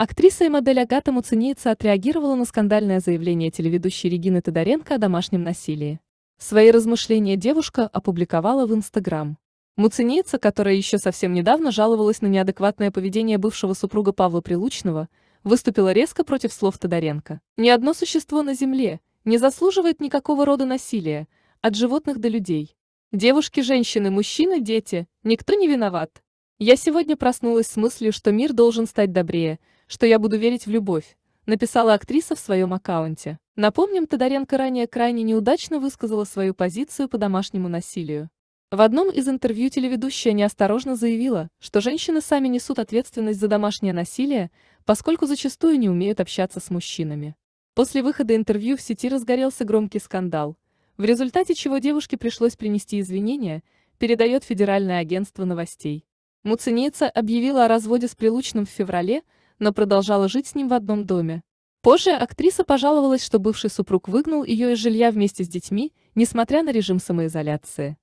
Актриса и модель Агата Муцениеца отреагировала на скандальное заявление телеведущей Регины Тодоренко о домашнем насилии. Свои размышления девушка опубликовала в Инстаграм. Муцениеца, которая еще совсем недавно жаловалась на неадекватное поведение бывшего супруга Павла Прилучного, выступила резко против слов Тодоренко. «Ни одно существо на Земле не заслуживает никакого рода насилия, от животных до людей. Девушки, женщины, мужчины, дети, никто не виноват. Я сегодня проснулась с мыслью, что мир должен стать добрее, что я буду верить в любовь, написала актриса в своем аккаунте. Напомним, Тодоренко ранее крайне неудачно высказала свою позицию по домашнему насилию. В одном из интервью телеведущая неосторожно заявила, что женщины сами несут ответственность за домашнее насилие, поскольку зачастую не умеют общаться с мужчинами. После выхода интервью в сети разгорелся громкий скандал, в результате чего девушке пришлось принести извинения, передает Федеральное агентство новостей. Муценица объявила о разводе с Прилучным в феврале – но продолжала жить с ним в одном доме. Позже актриса пожаловалась, что бывший супруг выгнал ее из жилья вместе с детьми, несмотря на режим самоизоляции.